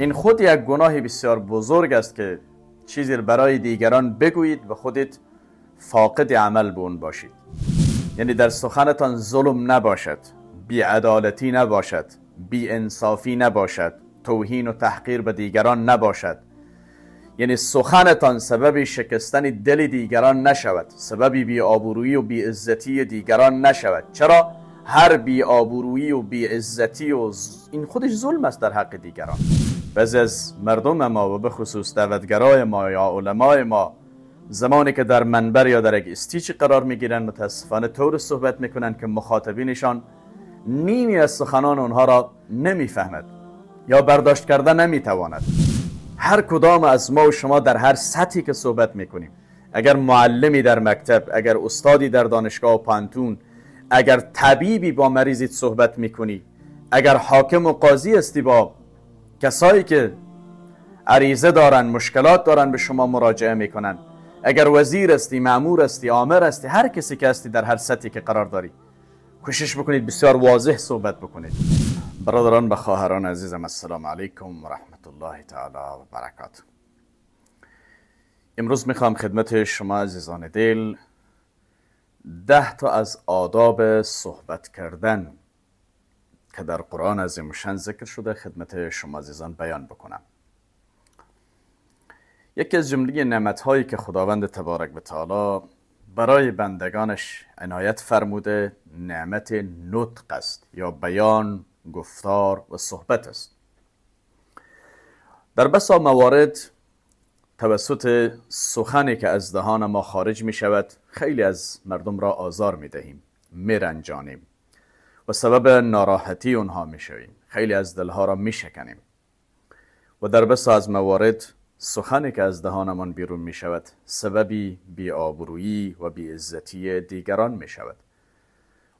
این خود یک گناه بسیار بزرگ است که چیزی برای دیگران بگویید و خودت فاقد عمل به اون باشید یعنی در سخنتان ظلم نباشد عدالتی نباشد انصافی نباشد توهین و تحقیر به دیگران نباشد یعنی سخنتان سبب شکستن دل دیگران نشود بی آبرویی و عزتی دیگران نشود چرا؟ هر آبرویی و عزتی و این خودش ظلم است در حق دیگران بعضی از مردم ما و به خصوص دعوتگرای ما یا علمای ما زمانی که در منبر یا در یک استیچ قرار میگیرن متاسفانه طور صحبت میکنن که مخاطبینشان نیمی از سخنان اونها را نمیفهمد یا برداشت کردن نمیتواند هر کدام از ما و شما در هر سطحی که صحبت میکنیم اگر معلمی در مکتب اگر استادی در دانشگاه و پانتون اگر طبیبی با مریضیت صحبت میکنی اگر حاکم و قاضی هستی با کسایی که عریضه دارن مشکلات دارن به شما مراجعه میکنن اگر وزیر هستی معمور هستی آمر هستی هر کسی که هستی در هر سطحی که قرار داری کوشش بکنید بسیار واضح صحبت بکنید برادران و خواهران عزیزم السلام علیکم و رحمت الله تعالی و برکات امروز میخوام خدمت شما عزیزان دل ده تا از آداب صحبت کردن که در قرآن از ذکر شده خدمت شما عزیزان بیان بکنم یکی از جمله نعمت هایی که خداوند تبارک و تعالی برای بندگانش عنایت فرموده نعمت نطق است یا بیان گفتار و صحبت است در بسا موارد توسط سخنی که از دهان ما خارج می شود خیلی از مردم را آزار می دهیم می رنجانیم به سبب ناراحتی اونها میشویم خیلی از دلها را شکنیم. و در بس از موارد سخنی که از دهانمان بیرون می شود سببی آبرویی و بیعزتی دیگران می شود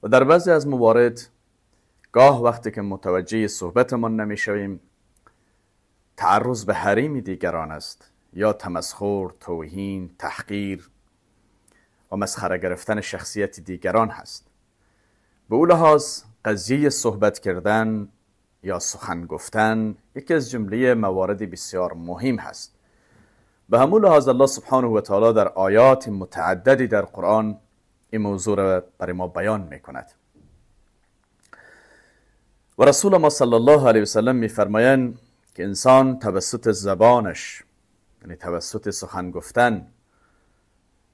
و در بعضی از موارد گاه وقتی که متوجه صحبتمان نمی شویم تعرض به حریم دیگران است یا تمسخر، توهین، تحقیر و مسخره گرفتن شخصیت دیگران هست به او لحاظ قضیه صحبت کردن یا سخن گفتن یکی از جمله موارد بسیار مهم هست به همون لحاظ الله سبحانه و تعالی در آیات متعددی در قرآن این موضوع را برای ما بیان می کند. و رسول ما صلی الله علیه وسلم میفرمایند که انسان توسط زبانش یعنی توسط سخن گفتن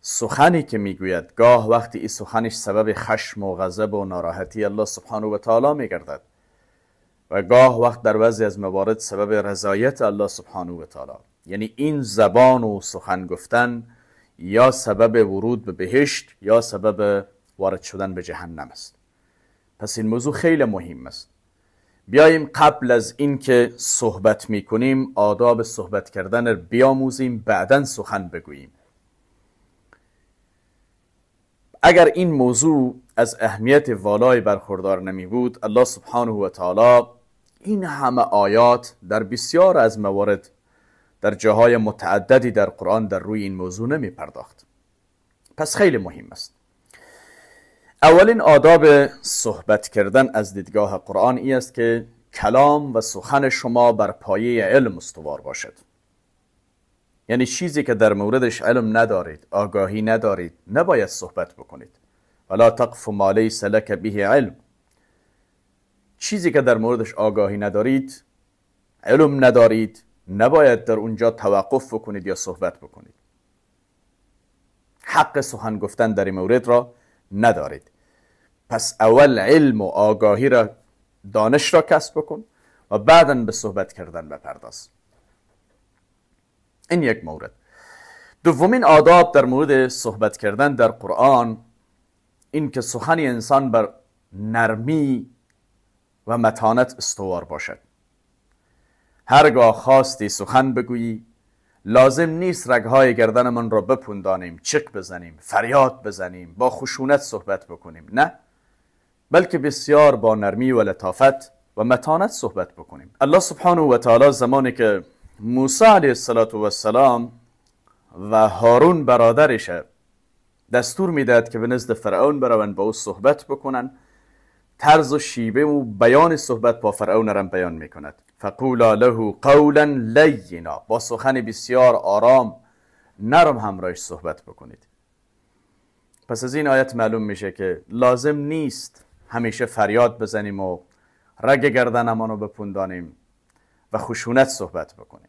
سخنی که میگوید گاه وقتی این سخنش سبب خشم و غضب و ناراحتی الله سبحانه و تعالی میگردد و گاه وقت در وضعی از موارد سبب رضایت الله سبحانه و تعالی یعنی این زبان و سخن گفتن یا سبب ورود به بهشت یا سبب وارد شدن به جهنم است پس این موضوع خیلی مهم است بیاییم قبل از اینکه صحبت می کنیم آداب صحبت کردن بیاموزیم بعدا سخن بگوییم اگر این موضوع از اهمیت والای برخوردار نمی بود الله سبحانه و تعالی این همه آیات در بسیار از موارد در جاهای متعددی در قرآن در روی این موضوع نمی پرداخت پس خیلی مهم است اولین آداب صحبت کردن از دیدگاه قرآن ای است که کلام و سخن شما بر پایه علم استوار باشد یعنی چیزی که در موردش علم ندارید آگاهی ندارید نباید صحبت بکنید ولا تقف ما لیس لک به علم چیزی که در موردش آگاهی ندارید علم ندارید نباید در اونجا توقف بکنید یا صحبت بکنید حق سخن گفتن در این مورد را ندارید پس اول علم و آگاهی را دانش را کسب بکن و بعدا به صحبت کردن بپرداز این یک مورد دومین آداب در مورد صحبت کردن در قرآن این که سخن انسان بر نرمی و متانت استوار باشد هرگاه خواستی سخن بگویی لازم نیست رگهای گردنمان را بپوندانیم چک بزنیم فریاد بزنیم با خشونت صحبت بکنیم نه بلکه بسیار با نرمی و لطافت و متانت صحبت بکنیم الله سبحانه و تعالی زمانی که موسی علیه السلام و هارون برادرش دستور میدهد که به نزد فرعون برون با او صحبت بکنن طرز و شیبه و بیان صحبت با فرعون را بیان میکند فقولا له قولا لینا با سخن بسیار آرام نرم همراهش صحبت بکنید پس از این آیت معلوم میشه که لازم نیست همیشه فریاد بزنیم و رگ گردنمانو بپوندانیم و خشونت صحبت بکنیم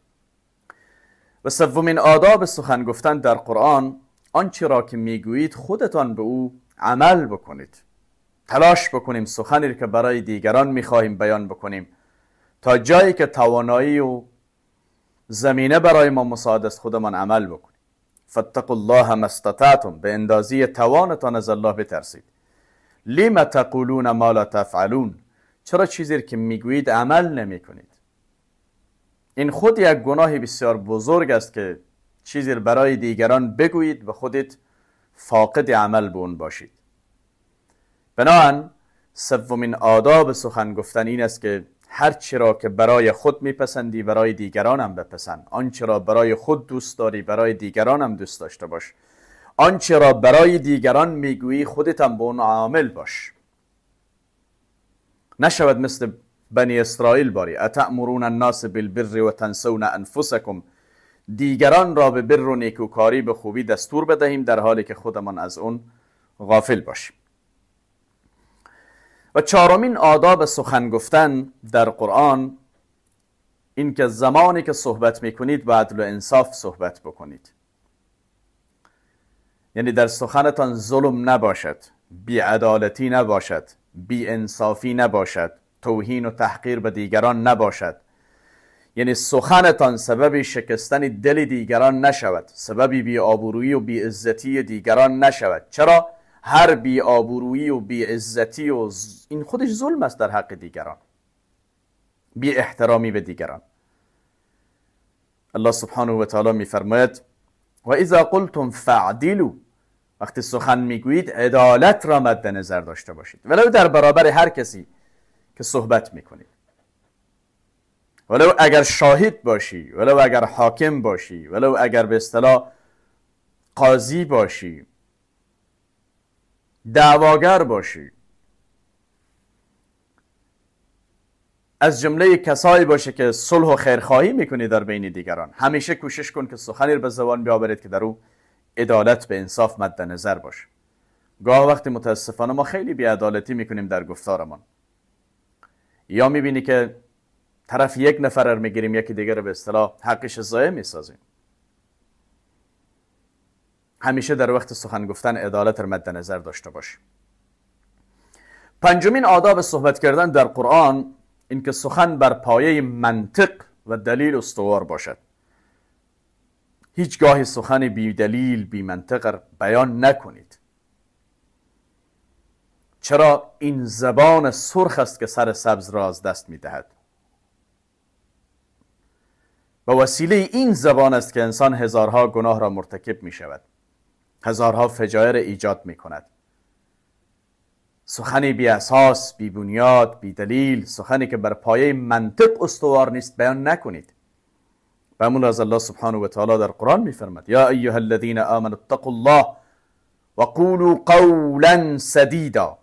و سومین آداب سخن گفتن در قرآن آنچه را که میگویید خودتان به او عمل بکنید تلاش بکنیم سخنی که برای دیگران میخواهیم بیان بکنیم تا جایی که توانایی و زمینه برای ما مساعد است خودمان عمل بکنیم فاتقوا الله ما استطعتم به اندازه توانتان از الله بترسید لیم تقولون ما لا تفعلون چرا چیزی که میگویید عمل نمیکنید این خود یک گناه بسیار بزرگ است که چیزی برای دیگران بگویید و خودت فاقد عمل به اون باشید بنابراین سومین آداب سخن گفتن این است که هر را که برای خود میپسندی برای دیگران هم بپسند آنچه را برای خود دوست داری برای دیگران هم دوست داشته باش آنچه را برای دیگران میگویی خودت هم به اون عامل باش نشود مثل بنی اسرائیل باری اتأمرون الناس بالبر و تنسون انفسکم دیگران را به بر و نیکوکاری به خوبی دستور بدهیم در حالی که خودمان از اون غافل باشیم و چهارمین آداب سخن گفتن در قرآن این که زمانی که صحبت میکنید با عدل و انصاف صحبت بکنید یعنی در سخنتان ظلم نباشد عدالتی نباشد انصافی نباشد توهین و تحقیر به دیگران نباشد یعنی سخنتان سبب شکستن دل دیگران نشود سبب بی آبرویی و بی عزتی دیگران نشود چرا هر بی آبرویی و بی عزتی و این خودش ظلم است در حق دیگران بی احترامی به دیگران الله سبحانه و تعالی میفرماید و اذا قلتم فعدلوا وقتی سخن میگویید عدالت را مد نظر داشته باشید ولو در برابر هر کسی که صحبت میکنی ولو اگر شاهد باشی ولو اگر حاکم باشی ولو اگر به اصطلاح قاضی باشی دعواگر باشی از جمله کسایی باشه که صلح و خیرخواهی میکنی در بین دیگران همیشه کوشش کن که سخنی به زبان بیاورید که در او عدالت به انصاف مد نظر باشه گاه وقتی متاسفانه ما خیلی بیعدالتی میکنیم در گفتارمان یا میبینی که طرف یک نفر رو میگیریم یکی دیگر رو به اصطلاح حقش ضایع میسازیم همیشه در وقت سخن گفتن عدالت رو مد نظر داشته باشیم پنجمین آداب صحبت کردن در قرآن اینکه سخن بر پایه منطق و دلیل استوار باشد هیچگاهی سخن بی دلیل بی منطق بیان نکنید چرا این زبان سرخ است که سر سبز را از دست می دهد و وسیله این زبان است که انسان هزارها گناه را مرتکب می شود هزارها فجایر ایجاد می کند سخنی بی اساس، بی بنیاد، بی دلیل سخنی که بر پایه منطق استوار نیست بیان نکنید به از الله سبحانه و تعالی در قرآن می فرمد یا ایها الذین آمنوا اتقوا الله و قولوا قولا سدیدا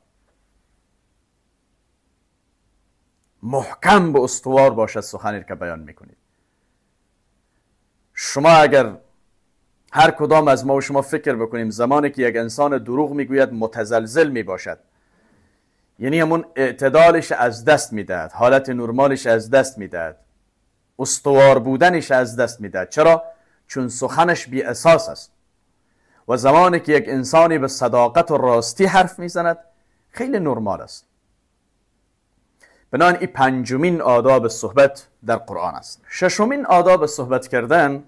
محکم به استوار باشد سخنی که بیان میکنید شما اگر هر کدام از ما و شما فکر بکنیم زمانی که یک انسان دروغ میگوید متزلزل میباشد یعنی همون اعتدالش از دست میدهد حالت نرمالش از دست میدهد استوار بودنش از دست میدهد چرا؟ چون سخنش بی اساس است و زمانی که یک انسانی به صداقت و راستی حرف میزند خیلی نرمال است بنان این پنجمین آداب صحبت در قرآن است ششمین آداب صحبت کردن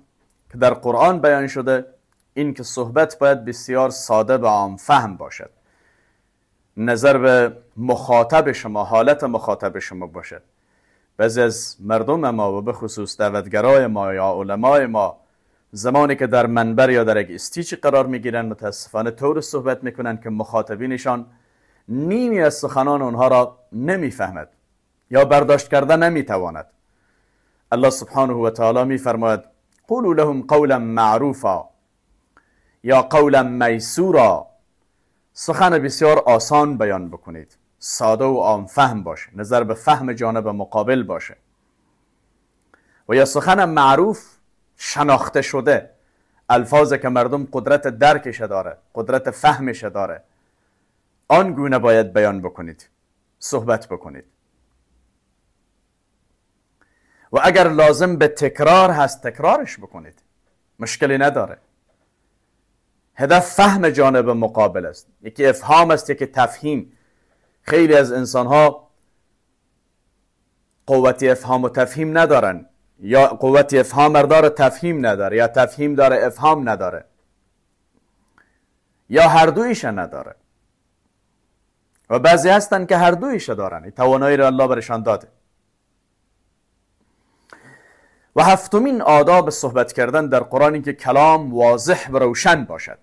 که در قرآن بیان شده این که صحبت باید بسیار ساده به عام فهم باشد نظر به مخاطب شما حالت مخاطب شما باشد بعضی از مردم ما و به خصوص دعوتگرای ما یا علمای ما زمانی که در منبر یا در یک استیچ قرار میگیرن متاسفانه طور صحبت میکنن که مخاطبینشان نیمی از سخنان اونها را نمیفهمد یا برداشت کرده نمیتواند الله سبحانه و تعالی میفرماید قولوا لهم قولا معروفا یا قولا میسورا سخن بسیار آسان بیان بکنید ساده و عام فهم باشه نظر به فهم جانب مقابل باشه و یا سخن معروف شناخته شده الفاظ که مردم قدرت درکش داره قدرت فهمش داره آن گونه باید بیان بکنید صحبت بکنید و اگر لازم به تکرار هست تکرارش بکنید مشکلی نداره هدف فهم جانب مقابل است یکی افهام است یکی تفهیم خیلی از انسان ها قوت افهام و تفهیم ندارن یا قوت افهام داره تفهیم نداره یا تفهیم داره افهام نداره یا هر دویش نداره و بعضی هستن که هر دویش دارن توانایی را الله برشان داده و هفتمین آداب صحبت کردن در قرآن این که کلام واضح و روشن باشد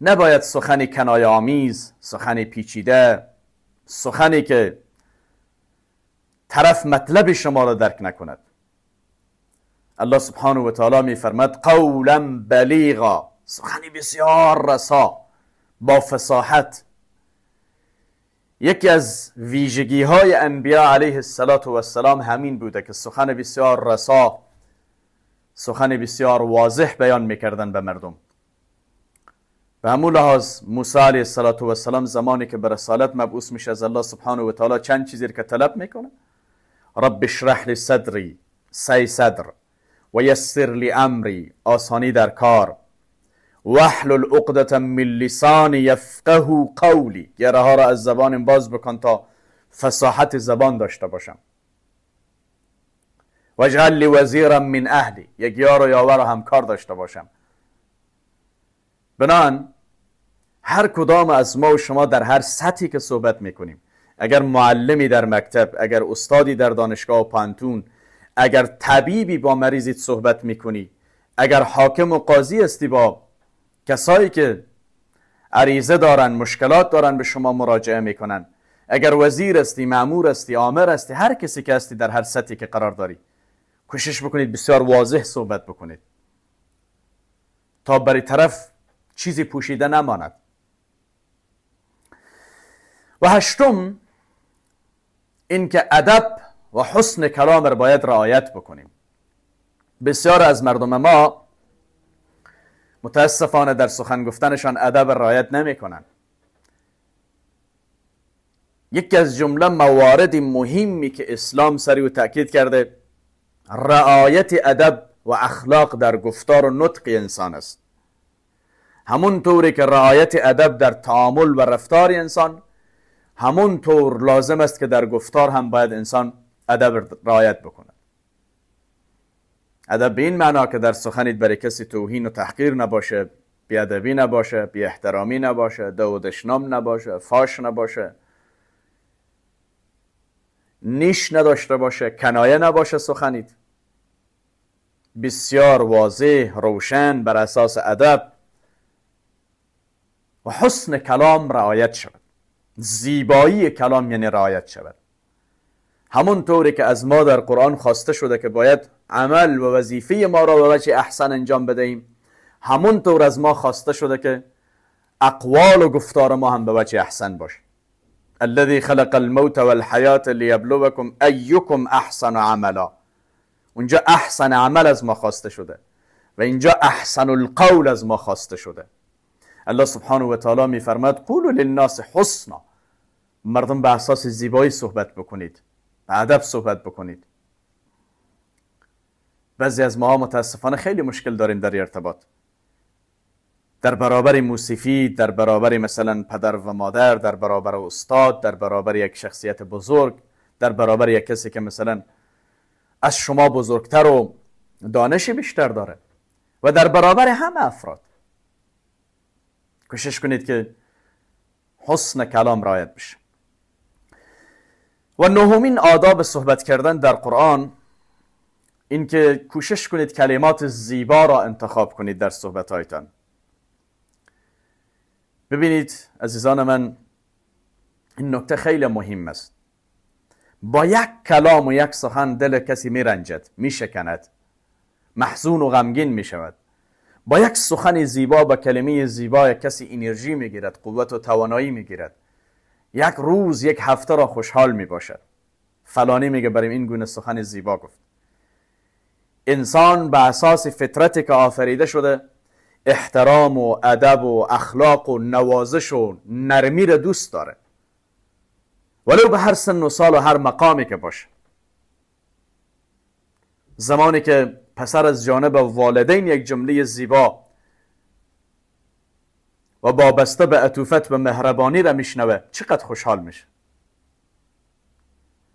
نباید سخن کنایه آمیز سخن پیچیده سخنی که طرف مطلب شما را درک نکند الله سبحانه و تعالی فرمد قولا بلیغا سخنی بسیار رسا با فصاحت یکی از ویژگی های انبیا علیه السلام و همین بوده که سخن بسیار رسا سخن بسیار واضح بیان میکردن به مردم به همون لحاظ موسی علیه و السلام زمانی که به رسالت مبعوث میشه از الله سبحانه و تعالی چند چیزی که طلب میکنه رب اشرح لی صدری سی صدر و یسر لی امری آسانی در کار وحل العقدت من لسان یفقه قولی گره ها را از زبانم باز بکن تا فصاحت زبان داشته باشم وجعل لی وزیرا من اهلی یک یار و یاور و همکار داشته باشم بنان هر کدام از ما و شما در هر سطحی که صحبت میکنیم اگر معلمی در مکتب اگر استادی در دانشگاه و پانتون اگر طبیبی با مریضیت صحبت میکنی اگر حاکم و قاضی هستی با کسایی که عریضه دارن مشکلات دارن به شما مراجعه میکنن اگر وزیر هستی معمور هستی آمر هستی هر کسی که هستی در هر سطحی که قرار داری کوشش بکنید بسیار واضح صحبت بکنید تا برای طرف چیزی پوشیده نماند و هشتم اینکه ادب و حسن کلام را باید رعایت بکنیم بسیار از مردم ما متاسفانه در سخن گفتنشان ادب رعایت نمیکنن یکی از جمله موارد مهمی که اسلام سری و تأکید کرده رعایت ادب و اخلاق در گفتار و نطق انسان است همون طوری که رعایت ادب در تعامل و رفتار انسان همون طور لازم است که در گفتار هم باید انسان ادب رعایت بکند ادب به این معنا که در سخنید برای کسی توهین و تحقیر نباشه بیادبی نباشه بی احترامی نباشه دودشنام نباشه فاش نباشه نیش نداشته باشه کنایه نباشه سخنید بسیار واضح روشن بر اساس ادب و حسن کلام رعایت شود زیبایی کلام یعنی رعایت شود همون طوری که از ما در قرآن خواسته شده که باید عمل و وظیفه ما را به وجه احسن انجام بدهیم طور از ما خواسته شده که اقوال و گفتار ما هم به وجه احسن باشه الذي خلق الموت والحیات لیبلوکم ایکم احسن عملا اونجا احسن عمل از ما خواسته شده و اینجا احسن القول از ما خواسته شده الله سبحانه و تعالی میفرماد قولوا للناس حسنا مردم به احساس زیبایی صحبت بکنید به ادب صحبت بکنید بعضی از ما متاسفانه خیلی مشکل داریم در ارتباط در برابر موسیفی، در برابر مثلا پدر و مادر در برابر استاد در برابر یک شخصیت بزرگ در برابر یک کسی که مثلا از شما بزرگتر و دانشی بیشتر داره و در برابر همه افراد کوشش کنید که حسن کلام رایت بشه و نهمین آداب صحبت کردن در قرآن اینکه کوشش کنید کلمات زیبا را انتخاب کنید در صحبتهایتان ببینید عزیزان من این نکته خیلی مهم است با یک کلام و یک سخن دل کسی میرنجد میشکند محزون و غمگین میشود با یک سخن زیبا با کلمه زیبا کسی انرژی میگیرد قوت و توانایی میگیرد یک روز یک هفته را خوشحال میباشد فلانی میگه بریم این گونه سخن زیبا گفت انسان به اساس فطرتی که آفریده شده احترام و ادب و اخلاق و نوازش و نرمی را دوست داره ولو به هر سن و سال و هر مقامی که باشه زمانی که پسر از جانب والدین یک جمله زیبا و بسته به عطوفت و مهربانی را میشنوه چقدر خوشحال میشه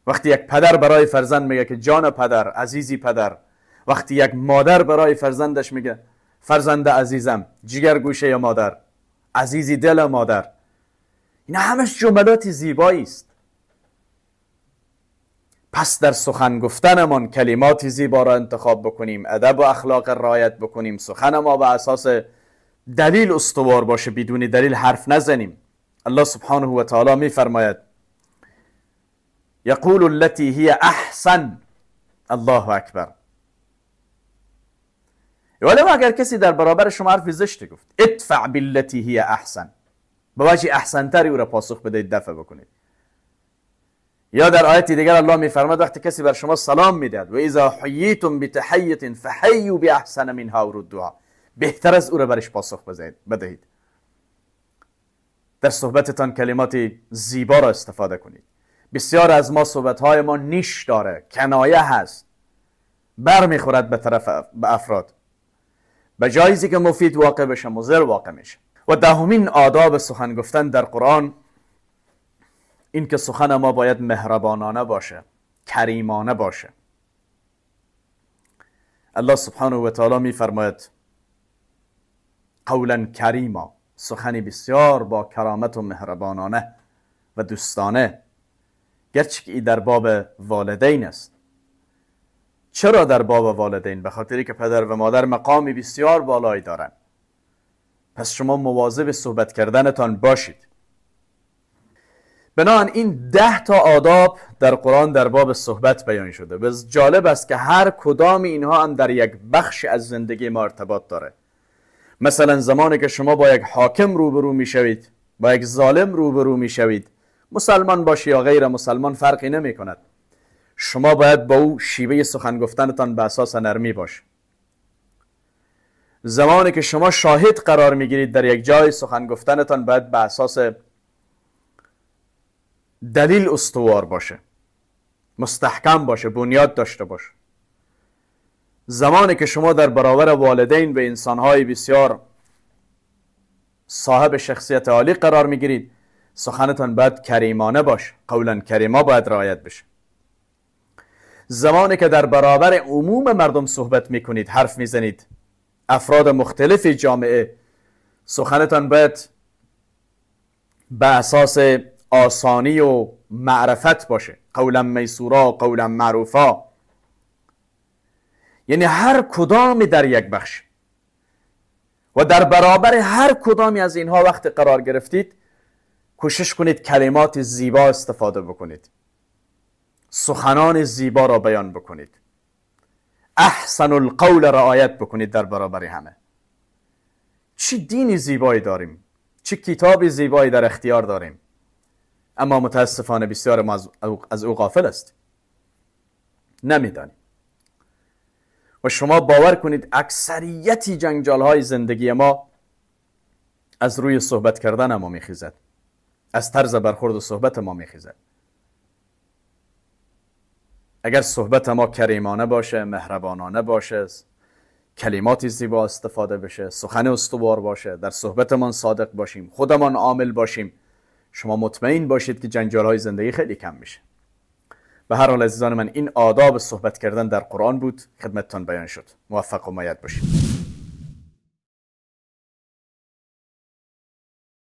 وقتی یک پدر برای فرزند میگه که جان پدر عزیزی پدر وقتی یک مادر برای فرزندش میگه فرزند عزیزم جگر گوشه مادر عزیزی دل مادر این همش جملات زیبایی است پس در سخن گفتنمان کلمات زیبا را انتخاب بکنیم ادب و اخلاق رایت بکنیم سخن ما به اساس دلیل استوار باشه بدون دلیل حرف نزنیم الله سبحانه و تعالی میفرماید یقول التی هی احسن الله اکبر ولو اگر کسی در برابر شما حرف زشت گفت ادفع بالتی هی احسن به وجه احسنتری او را پاسخ بدهید دفع بکنید یا در آیت دیگر الله میفرماد وقتی کسی بر شما سلام میدهد و اذا حییتم بتحیه فحیوا باحسن منها و ردوها بهتر از او را برش پاسخ بدهید در صحبتتان کلمات زیبا را استفاده کنید بسیار از ما صحبتهای ما نیش داره کنایه هست برمیخورد به طرف افراد به جایزی که مفید واقع بشه مضر واقع میشه و دهمین آداب سخن گفتن در قرآن این که سخن ما باید مهربانانه باشه کریمانه باشه الله سبحانه و تعالی میفرماید قولا کریما سخنی بسیار با کرامت و مهربانانه و دوستانه گرچه که ای در باب والدین است چرا در باب والدین به خاطری که پدر و مادر مقامی بسیار بالایی دارند پس شما مواظب صحبت کردنتان باشید بنا این ده تا آداب در قرآن در باب صحبت بیان شده بس جالب است که هر کدام اینها هم در یک بخش از زندگی ما ارتباط داره مثلا زمانی که شما با یک حاکم روبرو می شوید با یک ظالم روبرو می شوید مسلمان باشی یا غیر مسلمان فرقی نمی کند شما باید با او شیوه سخن گفتنتان به اساس نرمی باشه زمانی که شما شاهد قرار میگیرید در یک جای سخن گفتنتان باید به اساس دلیل استوار باشه مستحکم باشه بنیاد داشته باشه زمانی که شما در برابر والدین به انسانهای بسیار صاحب شخصیت عالی قرار میگیرید سخنتان باید کریمانه باشه قولا کریما باید رعایت بشه زمانی که در برابر عموم مردم صحبت کنید، حرف میزنید افراد مختلف جامعه سخنتان باید به اساس آسانی و معرفت باشه قولا میسورا قولا معروفا یعنی هر کدامی در یک بخش و در برابر هر کدامی از اینها وقت قرار گرفتید کوشش کنید کلمات زیبا استفاده بکنید سخنان زیبا را بیان بکنید احسن القول رعایت بکنید در برابر همه چه دینی زیبایی داریم چه کتابی زیبایی در اختیار داریم اما متاسفانه بسیار ما از او غافل است نمیدانیم و شما باور کنید اکثریتی جنجال های زندگی ما از روی صحبت کردن ما میخیزد از طرز برخورد و صحبت ما میخیزد اگر صحبت ما کریمانه باشه مهربانانه باشه کلماتی زیبا استفاده بشه سخن استوار باشه در صحبتمان صادق باشیم خودمان عامل باشیم شما مطمئن باشید که جنجال های زندگی خیلی کم میشه به هر حال عزیزان من این آداب صحبت کردن در قرآن بود خدمتتان بیان شد موفق و مایت باشید